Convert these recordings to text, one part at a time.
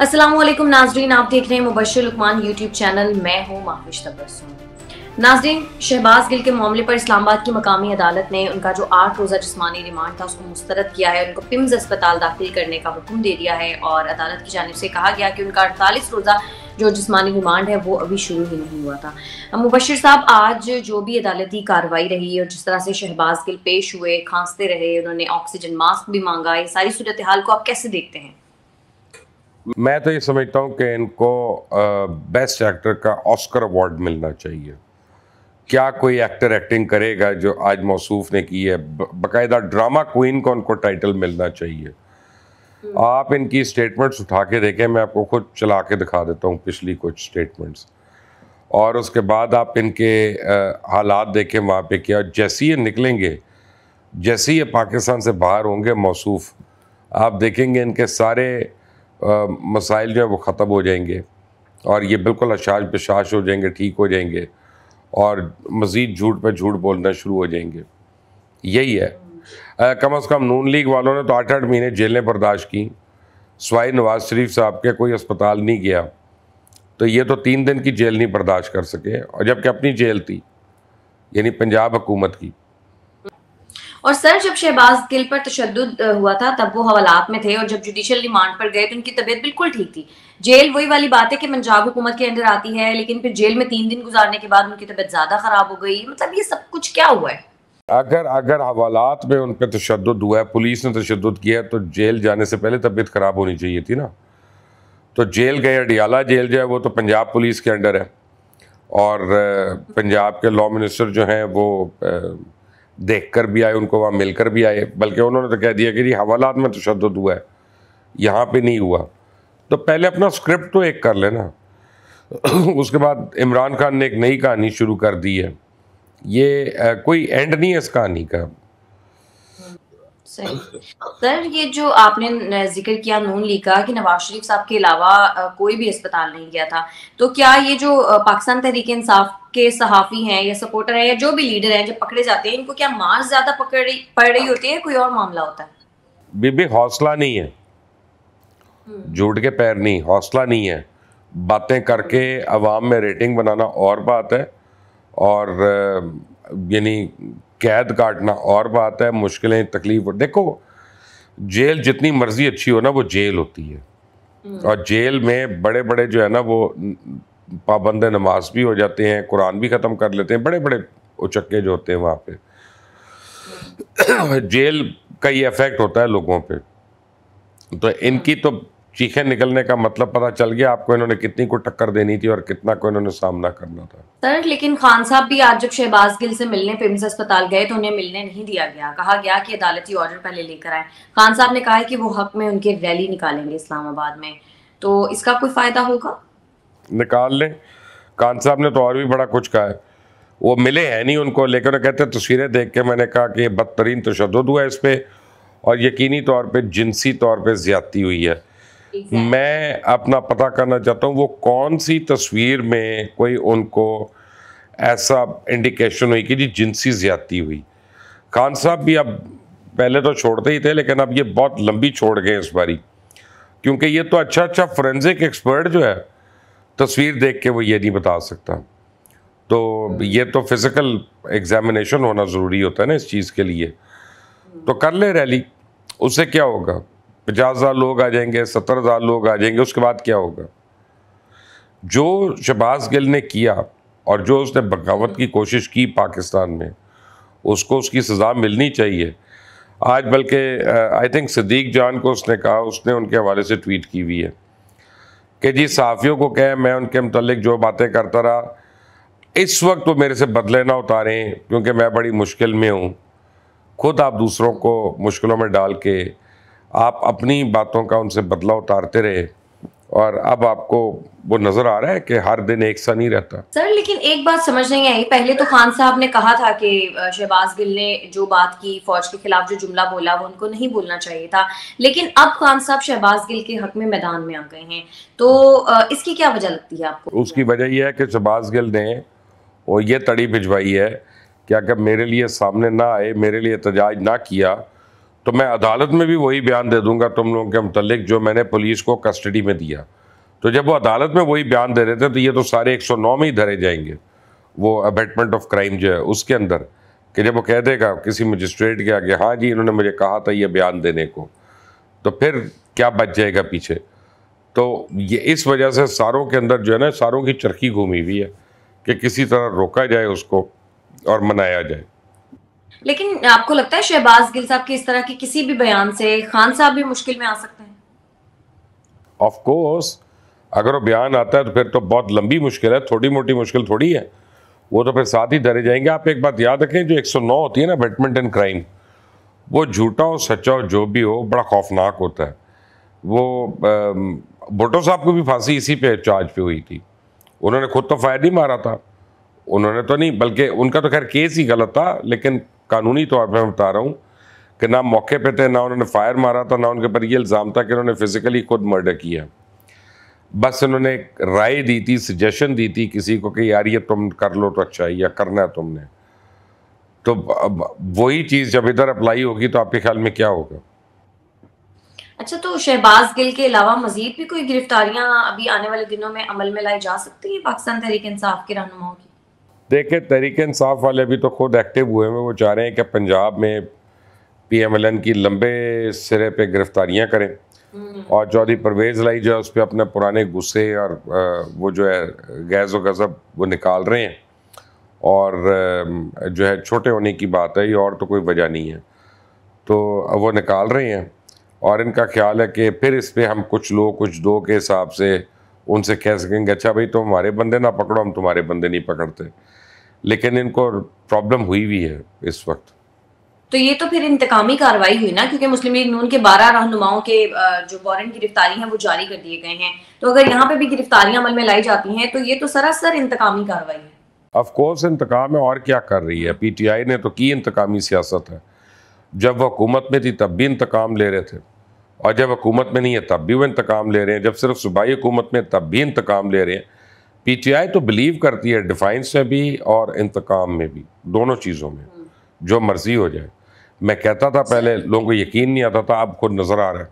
असलम नाजरीन आप देख रहे हैं मुबशर लकमान यूट्यूब चैनल मैं हूँ माहिश तबसुम नाजरीन शहबाज गिल के मामले पर इस्लामाबाद की मकामी अदालत ने उनका जो आठ रोज़ा जिसमानी रिमांड था उसको मुस्तरद किया है उनको पिम्स अस्पताल दाखिल करने का हुक्म दे दिया है और अदालत की जानब से कहा गया कि उनका अड़तालीस रोज़ा जो जिसमानी रिमांड है वो अभी शुरू ही नहीं हुआ था मुबशर साहब आज जो भी अदालती कार्रवाई रही और जिस तरह से शहबाज गिल पेश हुए खांसते रहे उन्होंने ऑक्सीजन मास्क भी मांगा ये सारी सूरत हाल को आप कैसे देखते हैं मैं तो ये समझता हूँ कि इनको बेस्ट एक्टर का ऑस्कर अवार्ड मिलना चाहिए क्या कोई एक्टर एक्टिंग करेगा जो आज मौसूफ ने की है बाकायदा ड्रामा क्वीन को उनको टाइटल मिलना चाहिए हम्म। आप इनकी स्टेटमेंट्स उठा के देखें मैं आपको खुद चला के दिखा देता हूँ पिछली कुछ स्टेटमेंट्स और उसके बाद आप इनके हालात देखें वहाँ पे क्या जैसे ये निकलेंगे जैसे ये पाकिस्तान से बाहर होंगे मौसूफ आप देखेंगे इनके सारे मसाइल जो है वो ख़त्म हो जाएंगे और ये बिल्कुल अशाश बशाश हो जाएंगे ठीक हो जाएंगे और मज़ीद झूठ पे झूठ बोलना शुरू हो जाएंगे यही है आ, कम अज़ कम नून लीग वालों ने तो आठ आठ महीने जेलें बर्दाश्त की सवाई नवाज शरीफ साहब के कोई अस्पताल नहीं गया तो ये तो तीन दिन की जेल नहीं बर्दाश्त कर सके और जबकि अपनी जेल थी यानी पंजाब हुकूमत की और सर जब शहबाज गिल पर तशद हुआ था तब वो हवालात में थे और जब जुडिशल रिमांड पर गए तो उनकी तबीयत बिल्कुल ठीक थी जेल वही वाली बात है कि पंजाब हुकूमत के अंदर आती है लेकिन फिर जेल में तीन दिन गुजारने के बाद उनकी तबीयत ज़्यादा ख़राब हो गई मतलब ये सब कुछ क्या हुआ है अगर अगर हवालात में उन पर तशद हुआ है पुलिस ने तशद किया तो जेल जाने से पहले तबीयत ख़राब होनी चाहिए थी ना तो जेल गए अडियाला जेल जो है वो तो पंजाब पुलिस के अंडर है और पंजाब के लॉ मिनिस्टर जो हैं वो देख कर भी आए उनको वहाँ मिलकर भी आए बल्कि उन्होंने तो कह दिया कि जी हवालात में तशद तो हुआ है यहाँ पे नहीं हुआ तो पहले अपना स्क्रिप्ट तो एक कर लेना उसके बाद इमरान खान ने एक नई कहानी शुरू कर दी है ये आ, कोई एंड नहीं है इस कहानी का सर ये जो आपने जिक्र किया नून लीग का कि नवाज शरीफ साहब के अलावा कोई भी अस्पताल नहीं गया था तो क्या ये जो पाकिस्तान तहरीक इंसाफ के सहाफ़ी हैं या सपोर्टर हैं या जो भी लीडर हैं जो पकड़े जाते हैं इनको क्या मार ज़्यादा पकड़ पड़ रही होती है कोई और मामला होता है बीबी हौसला नहीं है हम्म। जुड़ के पैर नहीं हौसला नहीं है बातें करके अवाम में रेटिंग बनाना और बात है और यानी कैद काटना और बात है मुश्किलें तकलीफ देखो जेल जितनी मर्जी अच्छी हो ना वो जेल होती है हम्म। और जेल में बड़े बड़े जो है ना वो पाबंद नमाज भी हो जाते हैं कुरान भी ख़त्म कर लेते हैं बड़े बड़े उचक्के जो होते हैं वहाँ पे हम्म। जेल का ये इफ़ेक्ट होता है लोगों पे तो इनकी तो चीखें निकलने का मतलब पता चल गया आपको इन्होंने कितनी को टक्कर देनी थी और कितना को इन्होंने सामना करना था सर लेकिन खान साहब भी आज जब शहबाज गिल से मिलने पिम्स अस्पताल गए तो उन्हें मिलने नहीं दिया गया कहा गया कि अदालती ऑर्डर पहले लेकर आए खान साहब ने कहा कि वो हक में उनकी रैली निकालेंगे इस्लामाबाद में तो इसका कोई फायदा होगा निकाल लें खान साहब ने तो और भी बड़ा कुछ कहा है वो मिले हैं नहीं उनको लेकिन कहते तस्वीरें देख के मैंने कहा कि बदतरीन तशद हुआ है इस पर और यकीनी तौर पर जिनसी तौर पर ज़्यादती हुई है मैं अपना पता करना चाहता हूँ वो कौन सी तस्वीर में कोई उनको ऐसा इंडिकेशन हुई कि जी जिनसी ज्यादती हुई खान साहब भी अब पहले तो छोड़ते ही थे लेकिन अब ये बहुत लंबी छोड़ गए इस बारी क्योंकि ये तो अच्छा अच्छा फोरेंसिक एक्सपर्ट जो है तस्वीर देख के वो ये नहीं बता सकता तो ये तो फिज़िकल एग्जामिनेशन होना ज़रूरी होता है ना इस चीज़ के लिए तो कर ले रैली उससे क्या होगा पचास हज़ार लोग आ जाएंगे सत्तर हज़ार लोग आ जाएंगे उसके बाद क्या होगा जो शहबाज गिल ने किया और जो उसने बगावत की कोशिश की पाकिस्तान में उसको उसकी सज़ा मिलनी चाहिए आज बल्कि आई थिंक सदीक जान को उसने कहा उसने उनके हवाले से ट्वीट की हुई है कि जी सहाफ़ियों को कहें मैं उनके मतलब जो बातें करता रहा इस वक्त वो मेरे से बदले ना उतारें क्योंकि मैं बड़ी मुश्किल में हूँ खुद आप दूसरों को मुश्किलों में डाल के आप अपनी बातों का उनसे बदला उतारते रहे और अब आपको वो नजर आ रहा है कि हर दिन एक सा नहीं रहता सर लेकिन एक बात समझ नहीं आई पहले तो खान साहब ने कहा था कि शहबाज गिल ने जो बात की फौज के खिलाफ जो जुमला बोला वो उनको नहीं बोलना चाहिए था लेकिन अब खान साहब शहबाज गिल के हक में मैदान में आ गए हैं तो इसकी क्या वजह लगती है आपको उसकी वजह यह है कि शहबाज गिल ने वो ये तड़ी भिजवाई है कि अगर मेरे लिए सामने ना आए मेरे लिए एहतजाज ना किया तो मैं अदालत में भी वही बयान दे दूंगा तुम लोगों के मतलब जो मैंने पुलिस को कस्टडी में दिया तो जब वो अदालत में वही बयान दे रहे थे तो ये तो सारे 109 में ही धरे जाएंगे वो अबेटमेंट ऑफ क्राइम जो है उसके अंदर कि जब वो कह देगा किसी मजिस्ट्रेट के आगे हाँ जी इन्होंने मुझे कहा था ये बयान देने को तो फिर क्या बच जाएगा पीछे तो ये इस वजह से सारों के अंदर जो है ना सारों की चरखी घूमी हुई है कि किसी तरह रोका जाए उसको और मनाया जाए लेकिन आपको लगता है शहबाज गिल साहब के इस तरह के किसी भी बयान से खान साहब भी मुश्किल में आ सकते हैं ऑफ कोर्स अगर वो बयान आता है तो फिर तो बहुत लंबी मुश्किल है थोड़ी मोटी मुश्किल थोड़ी है वो तो फिर साथ ही धरे जाएंगे आप एक बात याद रखें जो 109 होती है ना बैडमिंटन क्राइम वो झूठा हो सच्चा हो जो भी हो बड़ा खौफनाक होता है वो भुट्टो साहब को भी फांसी इसी पे चार्ज पे हुई थी उन्होंने खुद तो फायर नहीं मारा था उन्होंने तो नहीं बल्कि उनका तो खैर केस ही गलत था लेकिन कानूनी तौर पर बता रहा हूँ कि ना मौके पर थे ना उन्होंने फायर मारा था ना उनके पर यह इल्ज़ाम था कि उन्होंने फ़िज़िकली खुद मर्डर किया बस उन्होंने एक राय दी थी सजेशन दी थी किसी को कि यार ये तुम कर लो तो अच्छा है या करना है तुमने तो वही चीज़ जब इधर अप्लाई होगी तो आपके ख्याल में क्या होगा अच्छा तो शहबाज गिल के अलावा मजीद भी कोई गिरफ्तारियां अभी आने वाले दिनों में अमल में लाई जा सकती है पाकिस्तान तहरीक इंसाफ के रहनुमाओं की देखिए तरीके इंसाफ वाले भी तो खुद एक्टिव हुए हैं वो चाह रहे हैं कि पंजाब में पी एम एल एन की लंबे सिरे पे गिरफ्तारियां करें हम्म। और चौधरी परवेज़ लाई जो है उस पर अपने पुराने गुस्से और वो जो है गैस व गज़ब वो निकाल रहे हैं और जो है छोटे होने की बात है ये और तो कोई वजह नहीं है तो वो निकाल रहे हैं और इनका ख्याल है कि फिर इस पर हम कुछ लोग कुछ दो के हिसाब से उनसे कह सकेंगे अच्छा भाई तुम तो हमारे बंदे ना पकड़ो हम तुम्हारे बंदे नहीं पकड़ते लेकिन इनको प्रॉब्लम हुई भी है इस वक्त तो ये तो फिर इंतकामी कार्रवाई हुई ना क्योंकि मुस्लिम लीग नून के बारह रहनुमाओं के जो वारंट गिरफ्तारी हैं वो जारी कर दिए गए हैं तो अगर यहाँ पे भी गिरफ्तारियां अमल में लाई जाती हैं तो ये तो सरासर इंतकामी कार्रवाई है ऑफ कोर्स इंतकाम है और क्या कर रही है पीटीआई ने तो की इंतकामी सियासत है जब वह हुकूमत में थी तब भी इंतकाम ले रहे थे और जब हुकूमत में नहीं है तब भी वो इंतकाम ले रहे हैं जब सिर्फ सूबाई हुकूमत में तब भी इंतकाम ले रहे हैं पीटीआई तो बिलीव करती है डिफाइंस में भी और इंतकाम में भी दोनों चीज़ों में जो मर्जी हो जाए मैं कहता था पहले लोगों को यकीन नहीं आता था अब खुद नजर आ रहा है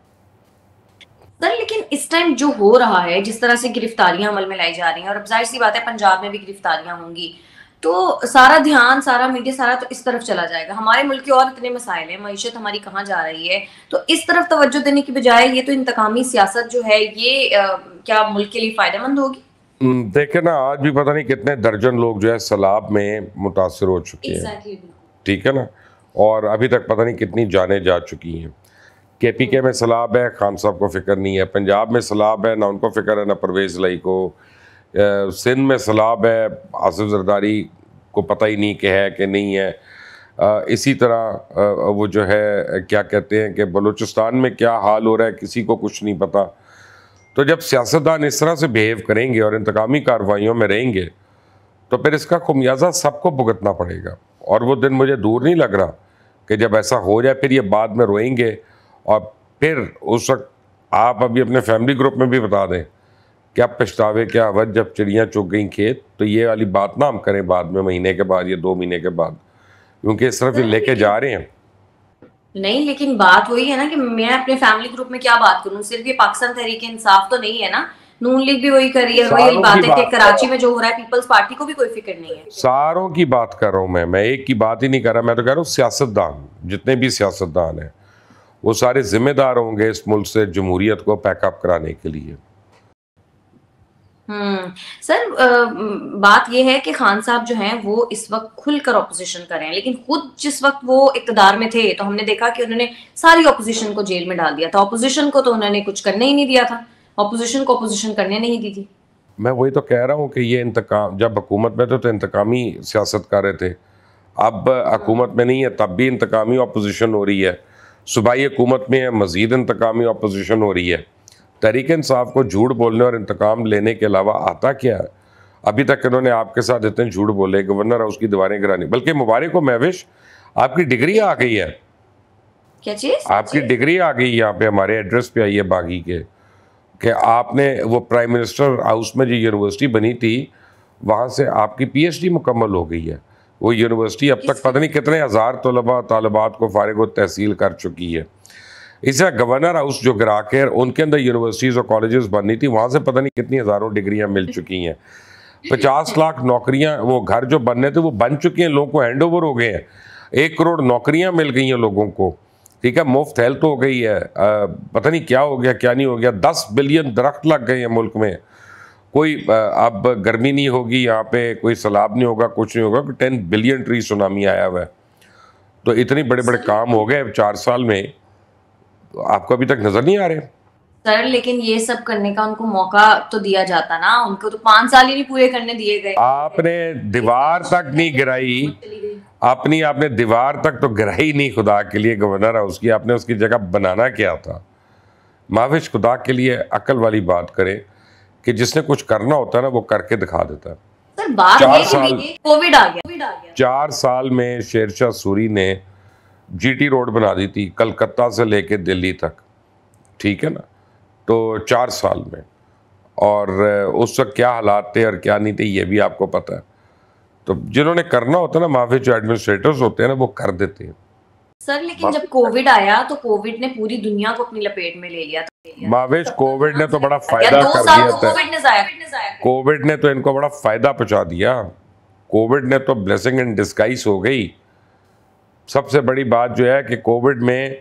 सर लेकिन इस टाइम जो हो रहा है जिस तरह से गिरफ्तारियां अमल में लाई जा रही हैं और अब जाहिर सी बात है पंजाब में भी गिरफ्तारियां होंगी तो सारा ध्यान सारा मीडिया सारा तो इस तरफ चला जाएगा हमारे मुल्क के और इतने मसाइल हैं मीशत हमारी कहाँ जा रही है तो इस तरफ तवज्जो देने की बजाय ये तो इंतकामी सियासत जो है ये आ, क्या मुल्क के लिए फायदेमंद होगी हम्म, देखे ना आज भी पता नहीं कितने दर्जन लोग जो है सैलाब में मुतासर हो चुके हैं ठीक है ना और अभी तक पता नहीं कितनी जाने जा चुकी हैं के पी के में सैलाब है खान साहब को फ़िक्र नहीं है पंजाब में सैलाब है ना उनको फ़िक्र है ना परवेज़ लई को सिंध में सैलाब है आसिफ जरदारी को पता ही नहीं कि है कि नहीं है इसी तरह वो जो है क्या कहते हैं कि बलूचिस्तान में क्या हाल हो रहा है किसी को कुछ नहीं पता तो जब सियासतदान इस तरह से बिहेव करेंगे और इंतकामी कार्रवाइयों में रहेंगे तो फिर इसका खुमियाज़ा सबको भुगतना पड़ेगा और वो दिन मुझे दूर नहीं लग रहा कि जब ऐसा हो जाए फिर ये बाद में रोएंगे और फिर उस वक्त आप अभी अपने फैमिली ग्रुप में भी बता दें कि आप पछतावे क्या अवध जब चिड़ियाँ चुग गई खेत तो ये वाली बात ना हम करें बाद में महीने के बाद या दो महीने के बाद क्योंकि इस तरफ ये लेके जा रहे हैं नहीं लेकिन बात वही है ना कि मैं अपने फैमिली ग्रुप में क्या बात करूँ सिर्फ ये पाकिस्तान तहरीक इंसाफ तो नहीं है ना नून लीग भी वही कर रही है वही बात है कि कराची में जो हो रहा है पीपल्स पार्टी को भी कोई फिक्र नहीं है सारों की बात कर रहा हूँ मैं मैं एक की बात ही नहीं कर रहा मैं तो कह रहा हूँ सियासतदान जितने भी सियासतदान है वो सारे जिम्मेदार होंगे इस मुल्क से जमहूरियत को पैकअप कराने के लिए हम्म सर बात यह है कि खान साहब जो हैं वो इस वक्त खुलकर ऑपोजिशन कर रहे हैं लेकिन खुद जिस वक्त वो इकतदार में थे तो हमने देखा कि उन्होंने सारी ऑपोजिशन को जेल में डाल दिया था ऑपोजिशन को तो उन्होंने कुछ करने ही नहीं दिया था ऑपोजिशन को ऑपोजिशन करने नहीं दी थी मैं वही तो कह रहा हूँ कि ये इंतकाम जब हुकूमत में थे तो इंतकामी सियासत कर रहे थे अब हुकूमत में नहीं है तब भी इंतकामी अपोजिशन हो रही है सूबाई हुकूमत में है मज़ीद इंतकामी अपोजिशन हो रही है तरीक इंसाफ को झूठ बोलने और इंतकाम लेने के अलावा आता क्या है अभी तक इन्होंने आपके साथ इतने झूठ बोले गवर्नर हाउस की दीवारें गिरानी बल्कि मुबारक को महविश आपकी डिग्री आ गई है क्या चीज़ आपकी डिग्री आ गई यहाँ पे हमारे एड्रेस पे आई है बागी के कि आपने वो प्राइम मिनिस्टर हाउस में जो यूनिवर्सिटी बनी थी वहाँ से आपकी पीएचडी मुकम्मल हो गई है वो यूनिवर्सिटी अब तक पता नहीं कितने हज़ार तलबा तलबात को फारग व तहसील कर चुकी है इस तरह गवर्नर हाउस जो ग्राहक है उनके अंदर यूनिवर्सिटीज़ और कॉलेजेस बननी थी वहाँ से पता नहीं कितनी हज़ारों डिग्रियाँ मिल चुकी हैं पचास लाख नौकरियाँ वो घर जो बनने थे वो बन चुके हैं लोगों को हैंड ओवर हो गए हैं एक करोड़ नौकरियाँ मिल गई हैं लोगों को ठीक है मुफ्त हेल्थ हो गई है आ, पता नहीं क्या हो गया क्या नहीं हो गया दस बिलियन दरख्त लग गए हैं मुल्क में कोई अब गर्मी नहीं होगी यहाँ पे कोई सैलाब नहीं होगा कुछ नहीं होगा टेन बिलियन ट्री सुनामी आया हुआ है तो इतने बड़े बड़े काम हो गए चार साल में आपको अभी तक नजर नहीं आ रहे सर लेकिन ये सब करने का उनको मौका तो दिया जाता ना उनको तो पांच साल ही नहीं पूरे करने दिए गए आपने दीवार तक नहीं गिराई अपनी आपने दीवार तक तो गिराई नहीं खुदा के लिए गवर्नर हाउस की आपने उसकी जगह बनाना क्या था माविश खुदा के लिए अकल वाली बात करें कि जिसने कुछ करना होता ना वो करके दिखा देता है सर बात चार तो साल कोविड आ गया चार साल में शेरशाह सूरी ने जीटी रोड बना दी थी कलकत्ता से लेके दिल्ली तक ठीक है ना तो चार साल में और उस वक्त क्या हालात थे और क्या नहीं थे ये भी आपको पता है तो जिन्होंने करना होता है ना माफी जो एडमिनिस्ट्रेटर्स होते हैं ना वो कर देते हैं सर लेकिन जब कोविड आया तो कोविड ने पूरी दुनिया को अपनी लपेट में ले लिया था मावेश कोविड ने तो बड़ा फायदा कर दिया तो था कोविड ने तो इनको बड़ा फायदा पहुंचा दिया कोविड ने तो ब्लेसिंग इन डिस्काइज हो गई सबसे बड़ी बात जो है कि कोविड में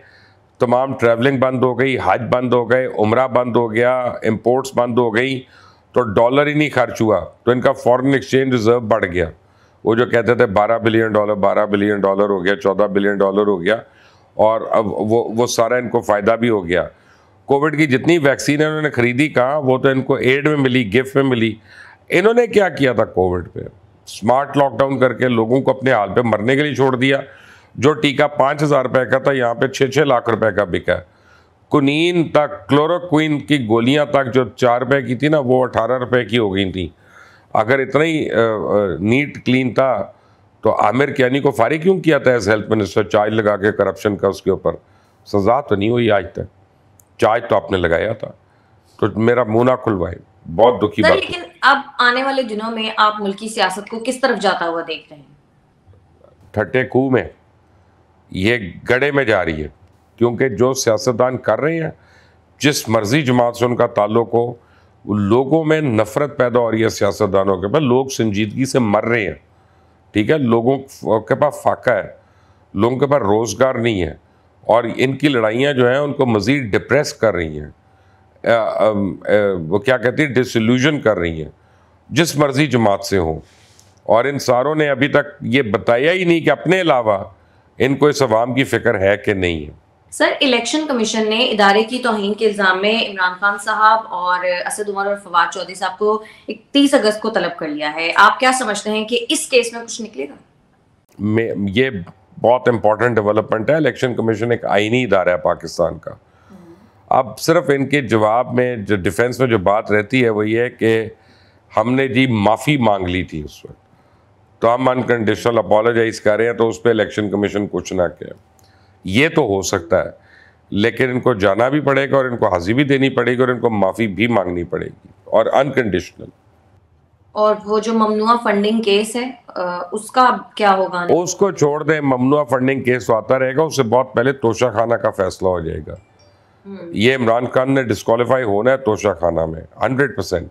तमाम ट्रैवलिंग बंद हो गई हज बंद हो गए उम्र बंद हो गया इम्पोर्ट्स बंद हो गई तो डॉलर ही नहीं खर्च हुआ तो इनका फॉरेन एक्सचेंज रिजर्व बढ़ गया वो जो कहते थे 12 बिलियन डॉलर 12 बिलियन डॉलर हो गया 14 बिलियन डॉलर हो गया और अब वो वो सारा इनको फ़ायदा भी हो गया कोविड की जितनी वैक्सीन इन्होंने खरीदी कहाँ वो तो इनको एड में मिली गिफ्ट में मिली इन्होंने क्या किया था कोविड पर स्मार्ट लॉकडाउन करके लोगों को अपने हाल पर मरने के लिए छोड़ दिया जो टीका पाँच हज़ार रुपये का था यहाँ पे छः छः लाख रुपए का बिका है कुनीन तक क्लोरोक्विन की गोलियाँ तक जो चार रुपए की थी ना वो अठारह रुपए की हो गई थी अगर इतना ही नीट क्लीन था तो आमिर कैनी को फारिग क्यों किया था एज हेल्थ मिनिस्टर चार्ज लगा के करप्शन का उसके ऊपर सजा तो नहीं हुई आज तक चार्ज तो आपने लगाया था तो मेरा मुँह ना खुलवाए बहुत दुखी बात लेकिन अब आने वाले दिनों में आप मुल्की सियासत को किस तरफ जाता हुआ देख रहे हैं ठट्टे कू में ये गड़े में जा रही है क्योंकि जो सियासतदान कर रहे हैं जिस मर्जी जमात से उनका ताल्लुक हो लोगों में नफ़रत पैदा हो रही है सियासतदानों के पास लोग संजीदगी से मर रहे हैं ठीक है लोगों के पास फाका है लोगों के पास रोज़गार नहीं है और इनकी लड़ाइयाँ जो हैं उनको मज़ीद डिप्रेस कर रही हैं वो क्या कहती है डिसल्यूजन कर रही हैं जिस मर्जी जमात से हों और इन सारों ने अभी तक ये बताया ही नहीं कि अपने अलावा इनको इस अवाम की फिक्र है कि नहीं है सर इलेक्शन कमीशन ने इदारे की तोहन के इल्ज़ाम में इमरान खान साहब और असद उमर और फवाद चौधरी साहब को इकतीस अगस्त को तलब कर लिया है आप क्या समझते हैं कि इस केस में कुछ निकलेगा ये बहुत इंपॉर्टेंट डेवलपमेंट है इलेक्शन कमीशन एक आईनी इदारा है पाकिस्तान का अब सिर्फ इनके जवाब में जो डिफेंस में जो बात रहती है वो ये है कि हमने जी माफ़ी मांग ली थी उस वक्त तो हम अनकंडीशनल अपोलोजाइज कर रहे हैं तो उस पर इलेक्शन कमीशन कुछ ना कहे ये तो हो सकता है लेकिन इनको जाना भी पड़ेगा और इनको हाजिर भी देनी पड़ेगी और इनको माफ़ी भी मांगनी पड़ेगी और अनकंडीशनल और वो जो ममनुआ फंडिंग केस है उसका क्या होगा उसको छोड़ दें ममनुआ फंडिंग केस तो आता रहेगा उससे बहुत पहले तोशा खाना का फैसला हो जाएगा हम्म। ये इमरान खान ने डिस्कालीफाई होना है तोशा खाना में हंड्रेड परसेंट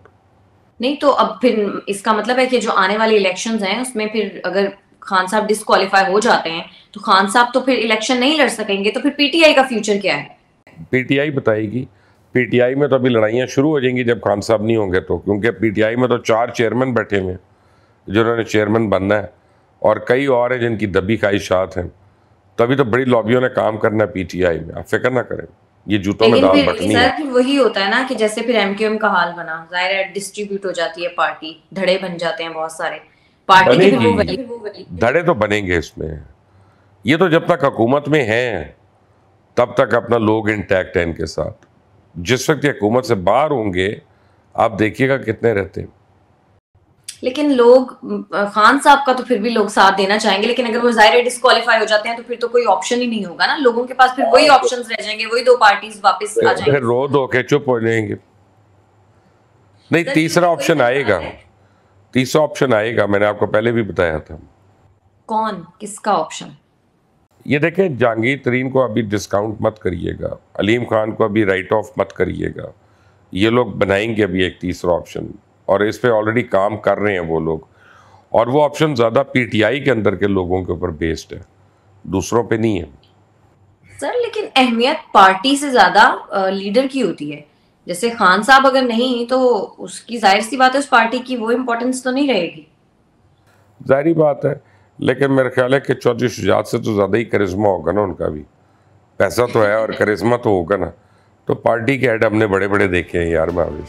नहीं तो अब फिर इसका मतलब है कि जो आने वाले इलेक्शंस हैं उसमें फिर अगर खान साहब डिस्कालीफाई हो जाते हैं तो खान साहब तो फिर इलेक्शन नहीं लड़ सकेंगे तो फिर पीटीआई का फ्यूचर क्या है पीटीआई बताएगी पीटीआई में तो अभी लड़ाइयाँ शुरू हो जाएंगी जब खान साहब नहीं होंगे तो क्योंकि पीटीआई में तो चार चेयरमैन बैठे हुए हैं जिन्होंने चेयरमैन बनना है और कई और हैं जिनकी दबी ख्वाहिशात हैं तभी तो बड़ी लॉबियों ने काम करना है पीटीआई में आप फिक्र ना करें ये जूतों में दाल बटनी है वही होता है ना कि जैसे फिर एमक्यूएम का हाल बना जाहिर है डिस्ट्रीब्यूट हो जाती है पार्टी धड़े बन जाते हैं बहुत सारे पार्टी वो वो गली। धड़े तो बनेंगे इसमें ये तो जब तक हुकूमत में है तब तक अपना लोग इंटैक्ट है इनके साथ जिस वक्त ये हुकूमत से बाहर होंगे आप देखिएगा कितने रहते हैं लेकिन लोग खान साहब का तो फिर भी लोग साथ देना चाहेंगे लेकिन अगर वो जाहिर डिस्कालीफाई हो जाते हैं तो फिर तो कोई ऑप्शन ही नहीं होगा ना लोगों के पास फिर वही ऑप्शन रह जाएंगे वही दो पार्टी वापिस आ जाएंगे रो दो के चुप हो जाएंगे नहीं तीसरा ऑप्शन आएगा तीसरा ऑप्शन आएगा मैंने आपको पहले भी बताया था कौन किसका ऑप्शन ये देखें जहांगीर तरीन को अभी डिस्काउंट मत करिएगा अलीम खान को अभी राइट ऑफ मत करिएगा ये लोग बनाएंगे अभी एक तीसरा ऑप्शन और इस पर ऑलरेडी काम कर रहे हैं वो लोग और वो ऑप्शन ज़्यादा पीटीआई के अंदर के लोगों के ऊपर बेस्ड है दूसरों पे नहीं है सर लेकिन अहमियत पार्टी से ज़्यादा लीडर की होती है जैसे खान साहब अगर नहीं तो उसकी जाहिर सी बात है उस पार्टी की वो इम्पोर्टेंस तो नहीं रहेगी जाहिर बात है लेकिन मेरा ख्याल है कि चौधरी शुजात से तो ज़्यादा ही करिश्मा होगा ना उनका भी पैसा तो है और करिश्मा तो होगा ना तो पार्टी के हेड हमने बड़े बड़े देखे हैं यार अभी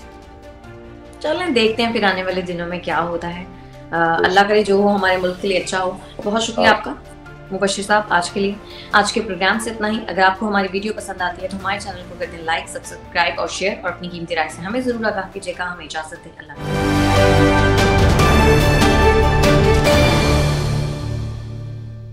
चलें देखते हैं फिर आने वाले दिनों में क्या होता है अल्लाह करे जो हो हमारे मुल्क के लिए अच्छा हो बहुत शुक्रिया हाँ। आपका मुबशर साहब आज के लिए आज के प्रोग्राम से इतना ही अगर आपको हमारी वीडियो पसंद आती है तो हमारे चैनल को कर दें लाइक सब्सक्राइब और शेयर और अपनी कीमती राय से हमें ज़रूर आगाह कीजिएगा हमें इजाज़त है अल्लाह